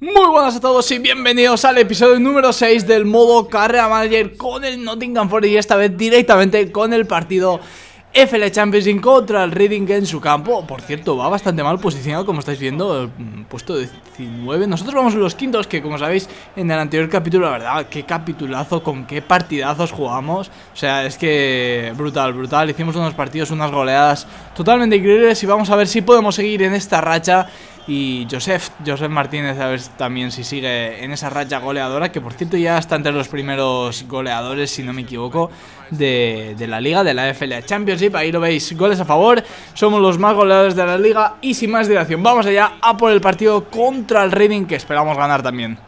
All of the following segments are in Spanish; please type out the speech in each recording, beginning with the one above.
Muy buenas a todos y bienvenidos al episodio número 6 del modo Carrera Manager con el Nottingham Forest y esta vez directamente con el partido FL Champions contra el Reading en su campo. Por cierto, va bastante mal posicionado como estáis viendo, mm, puesto 19. Nosotros vamos los quintos que como sabéis en el anterior capítulo, la verdad, qué capitulazo, con qué partidazos jugamos. O sea, es que brutal, brutal. Hicimos unos partidos, unas goleadas totalmente increíbles y vamos a ver si podemos seguir en esta racha y Joseph, Joseph Martínez, a ver también si sigue en esa racha goleadora, que por cierto ya está entre los primeros goleadores, si no me equivoco, de, de la liga, de la FLA Championship, ahí lo veis, goles a favor, somos los más goleadores de la liga y sin más dilación, vamos allá a por el partido contra el Reading que esperamos ganar también.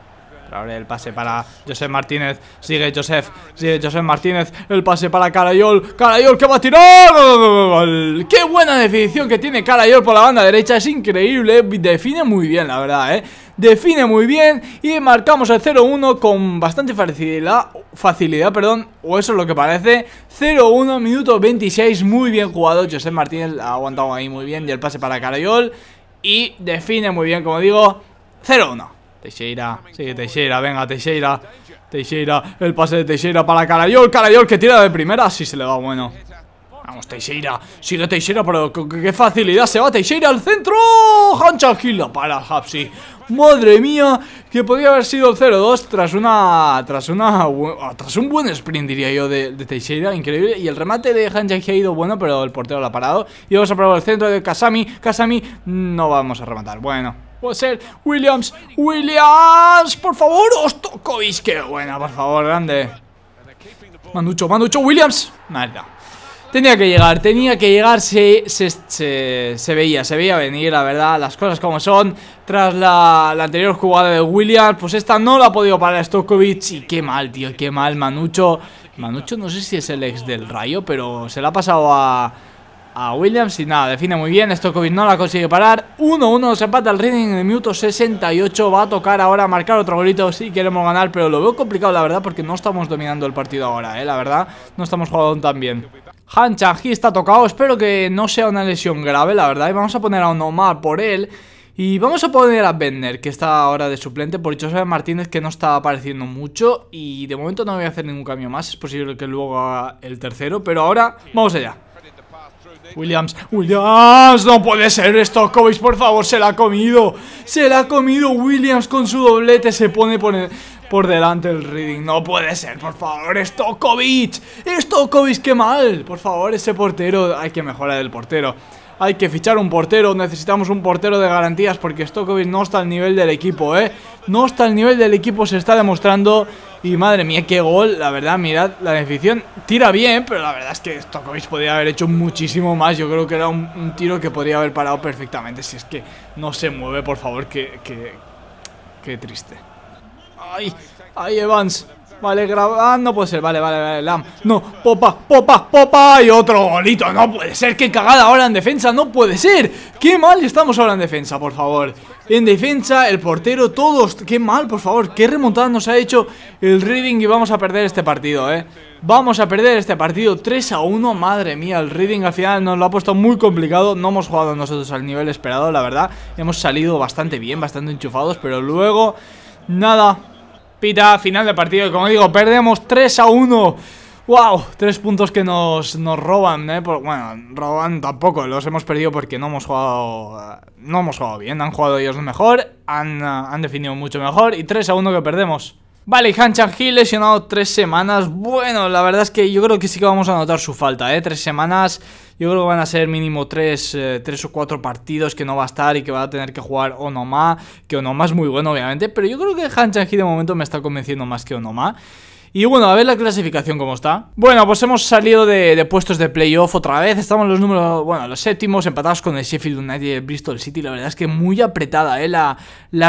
Ahora el pase para Josep Martínez. Sigue José sigue Josep Martínez. El pase para Carayol. Carayol que va a tirar. ¡Qué buena definición que tiene Carayol por la banda derecha! Es increíble. Define muy bien, la verdad, ¿eh? Define muy bien y marcamos el 0-1 con bastante facilidad, perdón, o eso es lo que parece. 0-1, minuto 26, muy bien jugado. José Martínez ha aguantado ahí muy bien y el pase para Carayol. Y define muy bien, como digo, 0-1. Teixeira, sigue Teixeira, venga, Teixeira Teixeira, el pase de Teixeira para Carayol Carayol que tira de primera, sí se le va bueno Vamos, Teixeira, sigue Teixeira, pero qué facilidad se va Teixeira al centro, Hancha Gil para Hapsi Madre mía, que podría haber sido 0-2 tras una, tras una, ah, tras un buen sprint diría yo de, Teixeira, increíble. Y el remate de que ha ido bueno, pero el portero lo ha parado. Y vamos a probar el centro de Kasami, Kasami, no vamos a rematar, bueno. Puede ser Williams, Williams, por favor, Ostokovic, qué buena, por favor, grande. Manducho, Manducho, Williams, nada. Tenía que llegar, tenía que llegar, se, veía, se veía venir, la verdad, las cosas como son. Tras la, anterior jugada de Williams, pues esta no la ha podido parar Stokovic y qué mal, tío, qué mal, Manucho. Manucho no sé si es el ex del Rayo, pero se la ha pasado a, a Williams y nada, define muy bien, Stokovic no la consigue parar. 1-1, se empata el Reading en el minuto 68, va a tocar ahora marcar otro golito si sí, queremos ganar, pero lo veo complicado, la verdad, porque no estamos dominando el partido ahora, eh, la verdad, no estamos jugando tan bien. Hancha, aquí está tocado, espero que no sea una lesión grave, la verdad. Y vamos a poner a un por él. Y vamos a poner a Bender, que está ahora de suplente, por dicho, sabe Martínez, que no está apareciendo mucho. Y de momento no voy a hacer ningún cambio más, es posible que luego haga el tercero, pero ahora vamos allá. Williams, Williams, no puede ser esto, Covis, por favor, se la ha comido Se la ha comido Williams con su doblete Se pone por, el, por delante el Reading. No puede ser, por favor, Stokovic. Stokovic, qué mal. Por favor, ese portero. Hay que mejorar el portero. Hay que fichar un portero, necesitamos un portero de garantías porque Stokovic no está al nivel del equipo, ¿eh? No está al nivel del equipo, se está demostrando. Y madre mía, qué gol, la verdad, mirad, la definición tira bien, pero la verdad es que Stokovic podría haber hecho muchísimo más. Yo creo que era un, tiro que podría haber parado perfectamente. Si es que no se mueve, por favor, que, que, qué triste. Ay, ay, Evans. Vale, grabando, ah, no puede ser, vale, vale, vale, Lam No, popa, popa, popa Y otro golito, no puede ser, qué cagada ahora en defensa No puede ser, qué mal estamos ahora en defensa, por favor En defensa, el portero, todos, qué mal, por favor Qué remontada nos ha hecho el Reading Y vamos a perder este partido, eh Vamos a perder este partido 3 a 1 Madre mía, el Reading al final nos lo ha puesto muy complicado No hemos jugado nosotros al nivel esperado, la verdad Hemos salido bastante bien, bastante enchufados Pero luego, nada pita final de partido. Como digo, perdemos 3 a 1. ¡Wow! Tres puntos que nos, nos roban, eh, bueno, roban tampoco, los hemos perdido porque no hemos jugado eh, no hemos jugado bien. Han jugado ellos mejor, han, eh, han definido mucho mejor y 3 a 1 que perdemos. Vale, Han Chang-hee lesionado tres semanas. Bueno, la verdad es que yo creo que sí que vamos a notar su falta, ¿eh? Tres semanas. Yo creo que van a ser mínimo tres, eh, o cuatro partidos que no va a estar y que va a tener que jugar Onoma. Que Onoma es muy bueno, obviamente. Pero yo creo que Han Chang-hee de momento me está convenciendo más que Onoma. Y bueno, a ver la clasificación cómo está. Bueno, pues hemos salido de, puestos de playoff otra vez. Estamos los números, bueno, los séptimos, empatados con el Sheffield United y Bristol City. La verdad es que muy apretada, ¿eh? La,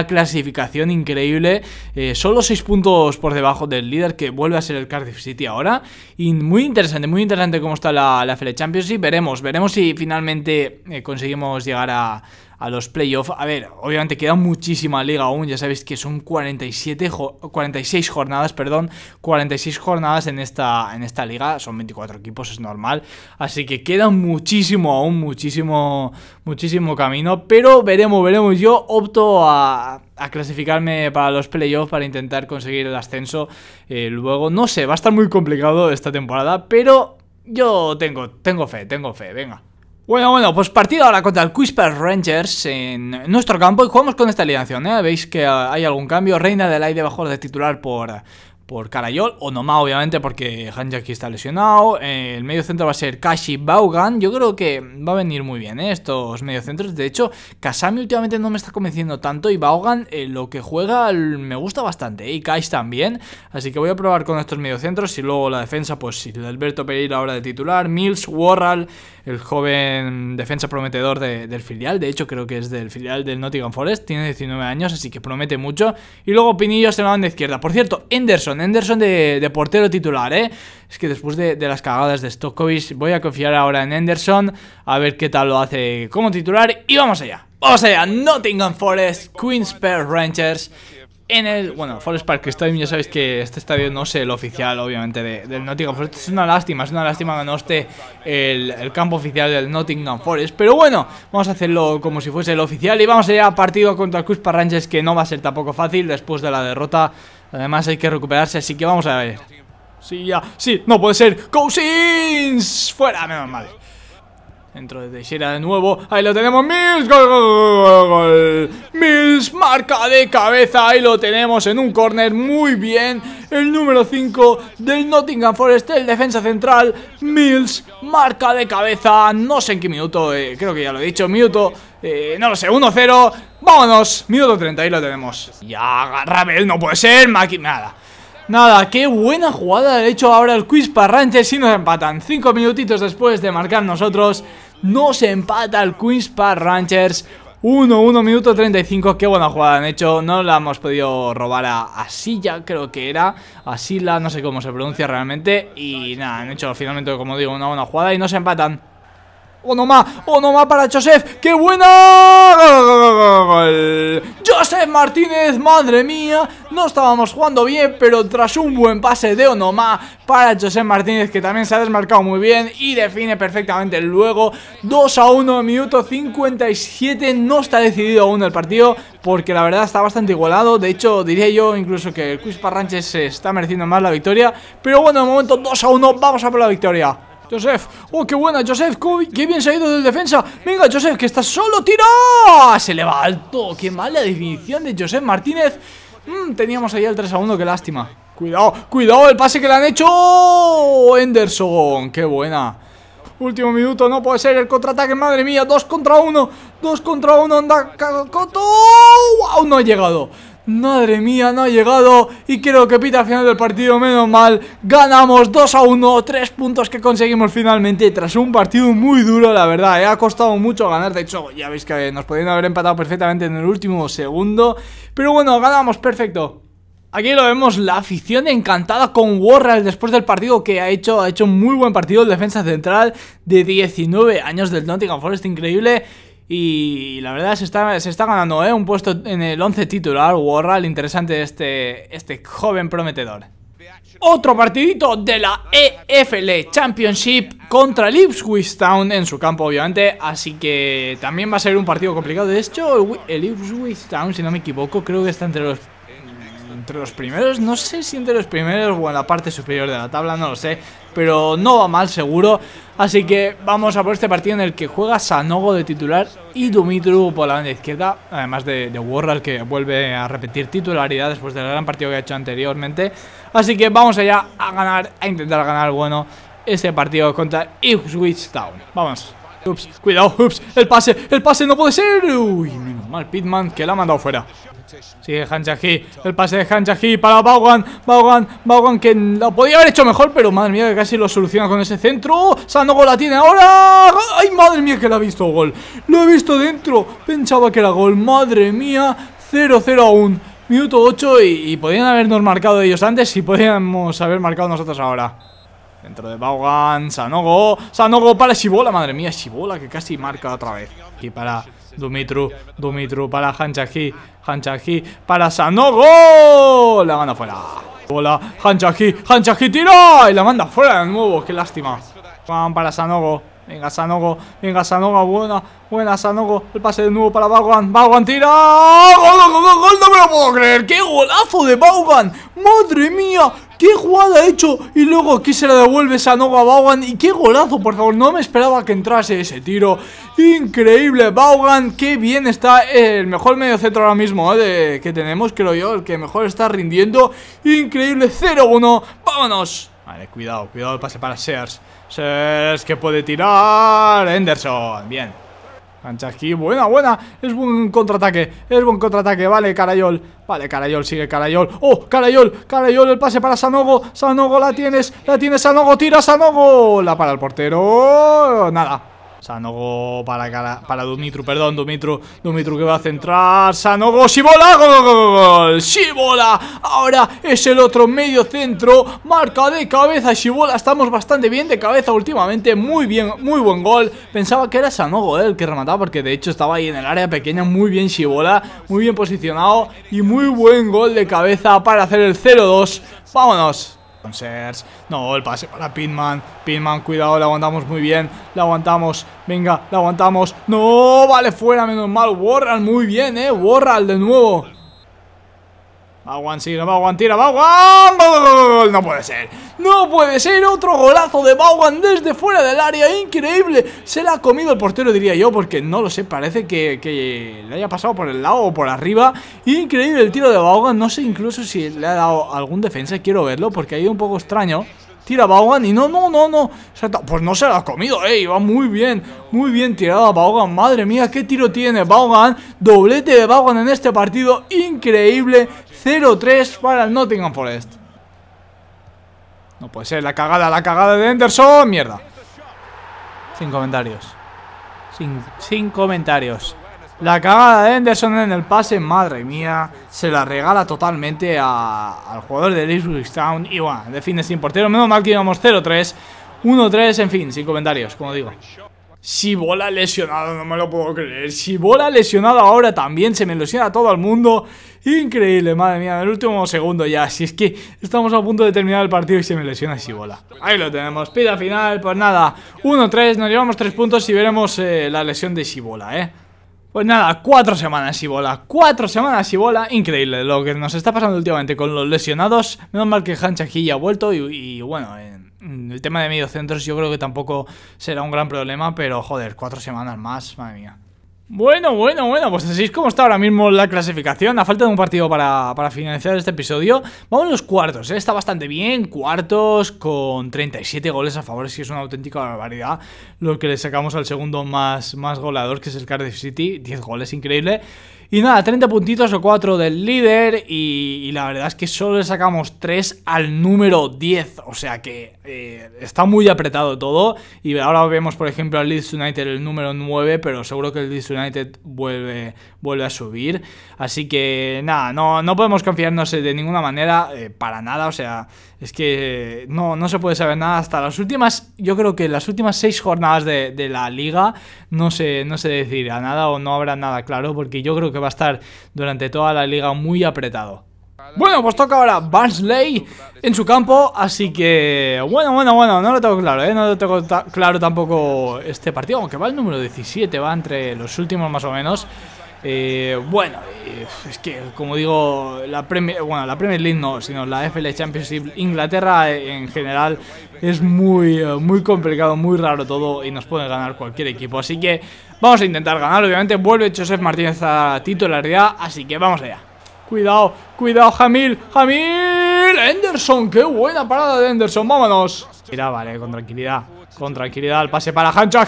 clasificación increíble. Eh, solo 6 puntos por debajo del líder, que vuelve a ser el Cardiff City ahora. Y muy interesante, muy interesante cómo está la, la FL e Championship. Veremos, veremos si finalmente eh, conseguimos llegar a a los playoffs. A ver, obviamente queda muchísima liga aún, ya sabéis que son 47 46 jornadas, perdón, 46 jornadas en esta, en esta liga, son 24 equipos, es normal, así que queda muchísimo aún, muchísimo, muchísimo camino, pero veremos, veremos, yo opto a, clasificarme para los playoffs para intentar conseguir el ascenso eh, luego, no sé, va a estar muy complicado esta temporada, pero yo tengo, tengo fe, tengo fe, venga. Bueno, bueno, pues partido ahora contra el Quisper Rangers en nuestro campo y jugamos con esta alineación, ¿eh? Veis que ah, hay algún cambio, Reina del Aire bajo de titular por, por Carayol, Onoma obviamente porque Hanjaki está lesionado, eh, el medio centro va a ser Kashi Baugan, yo creo que va a venir muy bien eh, estos mediocentros, de hecho Kasami últimamente no me está convenciendo tanto y Baugan eh, lo que juega me gusta bastante eh, y Kashi también, así que voy a probar con estos mediocentros y luego la defensa pues si Alberto Pereira ahora de titular, Mills, Warral, el joven defensa prometedor del filial, de hecho creo que es del filial del Nottingham Forest, tiene 19 años así que promete mucho y luego Pinillos en la banda izquierda, por cierto, Anderson Anderson de, portero titular, ¿eh? Es que después de, las cagadas de Stokovic voy a confiar ahora en Henderson, a ver qué tal lo hace como titular y vamos allá. Vamos allá, Nottingham Forest, Queen's Park Rangers en el, bueno, Forest Park Stadium, ya sabéis que este estadio no es el oficial, obviamente, del Nottingham Forest. Es una lástima, es una lástima que no esté el, campo oficial del Nottingham Forest. Pero bueno, vamos a hacerlo como si fuese el oficial y vamos allá, partido contra el Cuspa Rangers, que no va a ser tampoco fácil después de la derrota Además hay que recuperarse, así que vamos a ver. Sí, ya, sí, no puede ser. ¡Cousins! Fuera, menos mal. Dentro de Teixeira de nuevo. Ahí lo tenemos. Mills. Gol, gol, gol, Mills marca de cabeza. Ahí lo tenemos en un corner. Muy bien. El número 5 del Nottingham Forest. El defensa central. Mills marca de cabeza. No sé en qué minuto. Eh, creo que ya lo he dicho. Minuto. Eh, no lo sé. 1-0. Vámonos. Minuto 30. Ahí lo tenemos. Ya, Rabel. No puede ser. máquina nada. Nada, qué buena jugada de hecho ahora el Quiz Ranches y nos empatan cinco minutitos después de marcar nosotros no se empata el Queens Park Ranchers 1-1 minuto 35, qué buena jugada han hecho, no la hemos podido robar a, Asilla, creo que era, Asila, no sé cómo se pronuncia realmente, y nada, han hecho finalmente, como digo, una buena jugada y no se empatan. Onoma, ¡Oh, Onoma ¡Oh, para Joseph, ¡qué bueno. ¡Gol! Martínez, madre mía, no estábamos jugando bien, pero tras un buen pase de Onoma ¡Oh, para Joseph Martínez, que también se ha desmarcado muy bien y define perfectamente luego, 2 a 1, minuto 57, no está decidido aún el partido, porque la verdad está bastante igualado, de hecho diría yo incluso que el Cusparranche Ranches se está mereciendo más la victoria, pero bueno, de momento 2 a 1, vamos a por la victoria. Joseph, oh, qué buena, Joseph, qué bien se ha ido del defensa. Venga, Joseph, que está solo, tira. Se le va alto, qué mala definición de Joseph Martínez. Mm, teníamos ahí el 3 a 1, qué lástima. Cuidado, cuidado, el pase que le han hecho. Enderson, Henderson, qué buena. Último minuto, no puede ser el contraataque, madre mía, dos contra uno, dos contra uno, anda, Coto, wow, no ha llegado. Madre mía, no ha llegado y creo que pita al final del partido, menos mal Ganamos 2 a 1, 3 puntos que conseguimos finalmente Tras un partido muy duro, la verdad, eh. ha costado mucho ganar De hecho, ya veis que nos podían haber empatado perfectamente en el último segundo Pero bueno, ganamos, perfecto Aquí lo vemos, la afición encantada con Warrell después del partido que ha hecho, ha hecho un muy buen partido el defensa central de 19 años del Nottingham Forest, increíble y la verdad se está, ganando ¿eh? un puesto en el 11 titular, Warral, interesante este, este joven prometedor. Otro partidito de la EFL Championship contra el Ipswich Town en su campo, obviamente. Así que también va a ser un partido complicado. De hecho, el Ipswich Town, si no me equivoco, creo que está entre los entre los primeros, no sé si entre los primeros o en la parte superior de la tabla, no lo sé, pero no va mal seguro, así que vamos a por este partido en el que juega Sanogo de titular y Dumitru por la banda izquierda, además de, de Warral que vuelve a repetir titularidad después del gran partido que ha hecho anteriormente, así que vamos allá a ganar, a intentar ganar, bueno, este partido contra Ipswich Town, vamos. Ups, cuidado, ups, el pase, el pase no puede ser. Uy, menos mal, Pitman que la ha mandado fuera. Sigue Han El pase de Han para Baugan. Baugan, Baugan que lo podía haber hecho mejor, pero madre mía que casi lo soluciona con ese centro. Sanogo la tiene ahora. ¡Ay, madre mía que la ha visto gol! Lo he visto dentro. Pensaba que era gol. Madre mía. 0-0 aún. Minuto 8 y, y podían habernos marcado ellos antes y podíamos haber marcado nosotros ahora. Dentro de Baugan, Sanogo. Sanogo para Shibola, madre mía, Shibola que casi marca otra vez. Y para Dumitru, Dumitru para Hanchaki, Hanchaki para Sanogo. La manda fuera. Bola, Hanchaki, Hanchaki tira y la manda fuera de nuevo, qué lástima. Van para Sanogo. Venga, Sanogo, venga, Sanogo, buena, buena, Sanogo. El pase de nuevo para Baugan. Baugan tira. ¡Gol, gol, gol, gol! No me lo puedo creer. ¡Qué golazo de Baugan! ¡Madre mía! ¡Qué jugada ha hecho! Y luego aquí se la devuelve Sanogo a Vaughan Y qué golazo, por favor, no me esperaba que entrase ese tiro Increíble, Baugan qué bien está El mejor medio centro ahora mismo ¿eh? de, que tenemos, creo yo, el que mejor está rindiendo Increíble, 0-1 ¡Vámonos! Vale, cuidado, cuidado el pase para Sears Sears que puede tirar Henderson, bien Cancha aquí, buena, buena Es buen contraataque, es buen contraataque Vale, Carayol, vale, Carayol, sigue Carayol Oh, Carayol, Carayol, el pase para Sanogo Sanogo, la tienes, la tienes Sanogo Tira Sanogo, la para el portero Nada Sanogo para, para, para Dumitru, perdón, Dumitru, Dumitru que va a centrar, Sanogo, Shibola, gol, gol, Shibola, ahora es el otro medio centro, marca de cabeza Shibola, estamos bastante bien de cabeza últimamente, muy bien, muy buen gol, pensaba que era Sanogo el que remataba porque de hecho estaba ahí en el área pequeña, muy bien Shibola, muy bien posicionado y muy buen gol de cabeza para hacer el 0-2, vámonos. No, el pase para Pinman. Pinman, cuidado, la aguantamos muy bien. La aguantamos. Venga, la aguantamos. No, vale, fuera, menos mal. Worral, muy bien, eh. Worral de nuevo. Bauan, sigue, Bauan, tira, No puede ser, no puede ser Otro golazo de Bauan desde fuera del área Increíble, se la ha comido el portero Diría yo, porque no lo sé, parece que, Le haya pasado por el lado o por arriba Increíble el tiro de Bauan No sé incluso si le ha dado algún defensa Quiero verlo, porque ha ido un poco extraño Tira Vaughan y no, no, no, no. Pues no se la ha comido, eh. Va muy bien, muy bien tirada Vaughan, Madre mía, qué tiro tiene Vaughan, Doblete de Vaughan en este partido. Increíble. 0-3 para el Nottingham Forest. No puede ser, la cagada, la cagada de Henderson. Mierda. Sin comentarios. Sin, sin comentarios. La cagada de Henderson en el pase, madre mía, se la regala totalmente al jugador de Ipswich Town. Y bueno, define sin portero, menos mal que íbamos 0-3, 1-3, en fin, sin comentarios, como digo. Si bola lesionado, no me lo puedo creer. Si bola lesionado ahora también, se me lesiona todo el mundo. Increíble, madre mía, en el último segundo ya. Si es que estamos a punto de terminar el partido y se me lesiona bola. Ahí lo tenemos, pida final, pues nada. 1-3, nos llevamos 3 puntos y veremos eh, la lesión de Sibola, ¿eh? Pues nada, cuatro semanas y bola, cuatro semanas y bola, increíble lo que nos está pasando últimamente con los lesionados. Menos mal que Hancha aquí ya ha vuelto y, y bueno, Mm, el tema de centros yo creo que tampoco será un gran problema, pero joder, cuatro semanas más, madre mía. Bueno, bueno, bueno, pues así es como está ahora mismo la clasificación. A falta de un partido para, para finalizar este episodio, vamos a los cuartos. ¿eh? Está bastante bien, cuartos con 37 goles a favor, si es una auténtica barbaridad. Lo que le sacamos al segundo más, más goleador, que es el Cardiff City, 10 goles, increíble. Y nada, 30 puntitos o 4 del líder y, la verdad es que solo le sacamos 3 al número 10. O sea que eh, está muy apretado todo y ahora vemos por ejemplo al Leeds United el número 9, pero seguro que el Leeds United vuelve, vuelve a subir. Así que nada, no, podemos confiarnos eh, de ninguna manera, eh, para nada. O sea, es que no, no se puede saber nada hasta las últimas, yo creo que las últimas seis jornadas de, la liga no se, no se decidirá nada o no habrá nada claro porque yo creo que va a estar durante toda la liga muy apretado. Bueno, pues toca ahora Barnsley en su campo, así que... Bueno, bueno, bueno, no lo tengo claro, ¿eh? No lo tengo claro tampoco este partido, aunque va el número 17, va entre los últimos más o menos. Eh, bueno, eh, es que como digo, la Premier, bueno, la Premier League no, sino la FL Championship Inglaterra eh, en general es muy, muy complicado, muy raro todo y nos puede ganar cualquier equipo. Así que vamos a intentar ganar, obviamente vuelve Joseph Martínez a titularidad, así que vamos allá. Cuidado, cuidado, Jamil, Jamil, Henderson, qué buena parada de Henderson, vámonos. Mira, vale, con tranquilidad. Con tranquilidad, el pase para Hancha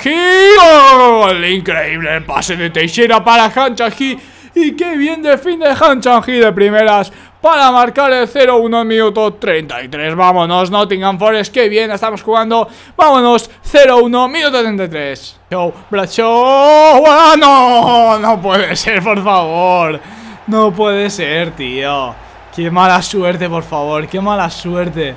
¡Oh! El increíble pase de Teixeira para Hanchaji. Y qué bien de fin de de primeras para marcar el 0-1 minuto 33. Vámonos, Nottingham Forest, qué bien estamos jugando. Vámonos, 0-1, minuto 33. Show, Bradshaw. Ah, no, no puede ser, por favor. No puede ser, tío. Qué mala suerte, por favor, qué mala suerte.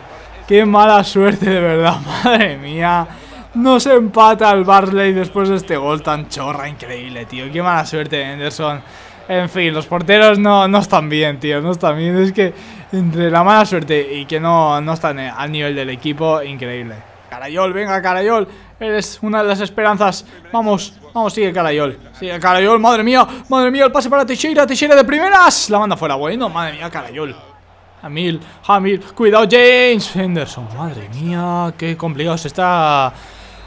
Qué mala suerte, de verdad, madre mía. Nos empata el Barley después de este gol tan chorra, increíble, tío. Qué mala suerte, Henderson. En fin, los porteros no, no están bien, tío. No están bien. Es que entre la mala suerte y que no, no están al nivel del equipo, increíble. Carayol, venga, Carayol. Eres una de las esperanzas. Vamos, vamos, sigue Carayol. Sigue Carayol, madre mía, madre mía, el pase para Teixeira, Teixeira de primeras. La manda fuera, bueno, madre mía, Carayol. Hamil, Hamil, cuidado James Henderson, madre mía, qué complicado se está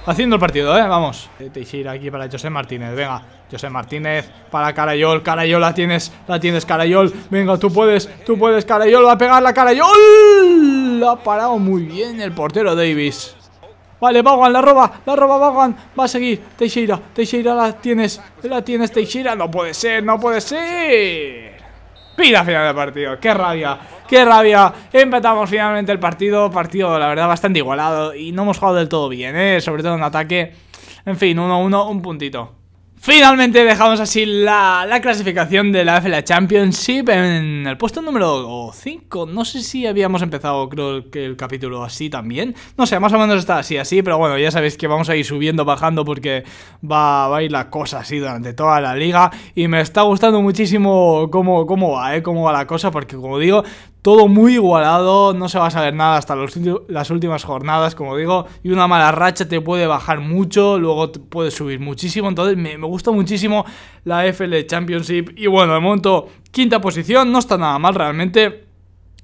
haciendo el partido, ¿eh? Vamos. Eh, Teixeira aquí para José Martínez, venga. José Martínez para Carayol. Carayol, la tienes, la tienes, Carayol. Venga, tú puedes, tú puedes, Carayol. Va a pegar la Carayol. Lo ha parado muy bien el portero Davis. Vale, Vagan, la roba, la roba Baguan Va a seguir, Teixeira, Teixeira la tienes La tienes Teixeira, no puede ser, no puede ser Pira final de partido, qué rabia ¡Qué rabia! Empezamos finalmente el partido, partido la verdad bastante igualado y no hemos jugado del todo bien, ¿eh? sobre todo en ataque. En fin, 1-1, un puntito. Finalmente dejamos así la, clasificación de la FLA Championship en el puesto número 5. No sé si habíamos empezado, creo que el capítulo así también. No sé, más o menos está así, así, pero bueno, ya sabéis que vamos a ir subiendo, bajando porque va, a ir la cosa así durante toda la liga. Y me está gustando muchísimo cómo, cómo va, ¿eh? cómo va la cosa, porque como digo, todo muy igualado, no se va a saber nada hasta las últimas jornadas, como digo, y una mala racha te puede bajar mucho, luego te puede subir muchísimo, entonces me, me gusta muchísimo la FL Championship y bueno, de momento quinta posición, no está nada mal realmente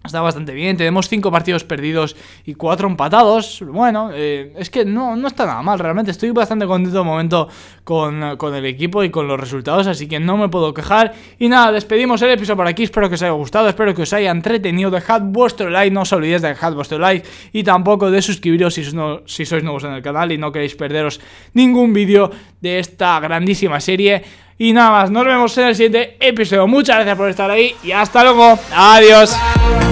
está bastante bien. Tenemos 5 partidos perdidos y 4 empatados. Bueno, eh, es que no, no, está nada mal, realmente. Estoy bastante contento de momento con, el equipo y con los resultados, así que no me puedo quejar. Y nada, despedimos el episodio por aquí. Espero que os haya gustado, espero que os haya entretenido. Dejad vuestro like, no os olvidéis de dejar vuestro like y tampoco de suscribiros si, si sois nuevos en el canal y no queréis perderos ningún vídeo de esta grandísima serie. Y nada más, nos vemos en el siguiente episodio. Muchas gracias por estar ahí y hasta luego. Adiós.